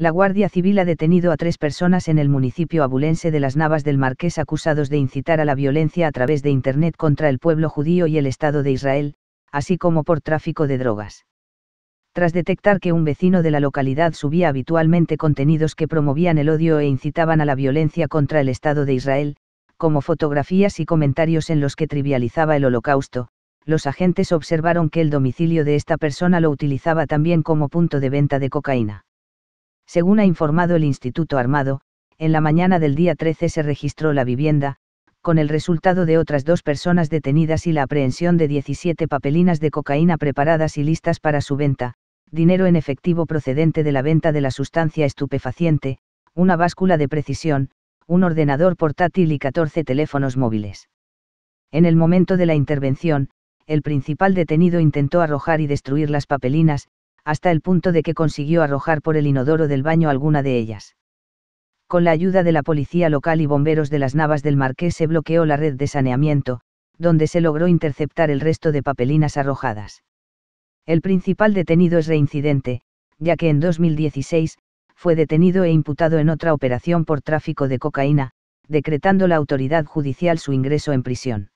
la Guardia Civil ha detenido a tres personas en el municipio abulense de Las Navas del Marqués acusados de incitar a la violencia a través de Internet contra el pueblo judío y el Estado de Israel, así como por tráfico de drogas. Tras detectar que un vecino de la localidad subía habitualmente contenidos que promovían el odio e incitaban a la violencia contra el Estado de Israel, como fotografías y comentarios en los que trivializaba el holocausto, los agentes observaron que el domicilio de esta persona lo utilizaba también como punto de venta de cocaína según ha informado el Instituto Armado, en la mañana del día 13 se registró la vivienda, con el resultado de otras dos personas detenidas y la aprehensión de 17 papelinas de cocaína preparadas y listas para su venta, dinero en efectivo procedente de la venta de la sustancia estupefaciente, una báscula de precisión, un ordenador portátil y 14 teléfonos móviles. En el momento de la intervención, el principal detenido intentó arrojar y destruir las papelinas, hasta el punto de que consiguió arrojar por el inodoro del baño alguna de ellas. Con la ayuda de la policía local y bomberos de las Navas del Marqués se bloqueó la red de saneamiento, donde se logró interceptar el resto de papelinas arrojadas. El principal detenido es reincidente, ya que en 2016, fue detenido e imputado en otra operación por tráfico de cocaína, decretando la autoridad judicial su ingreso en prisión.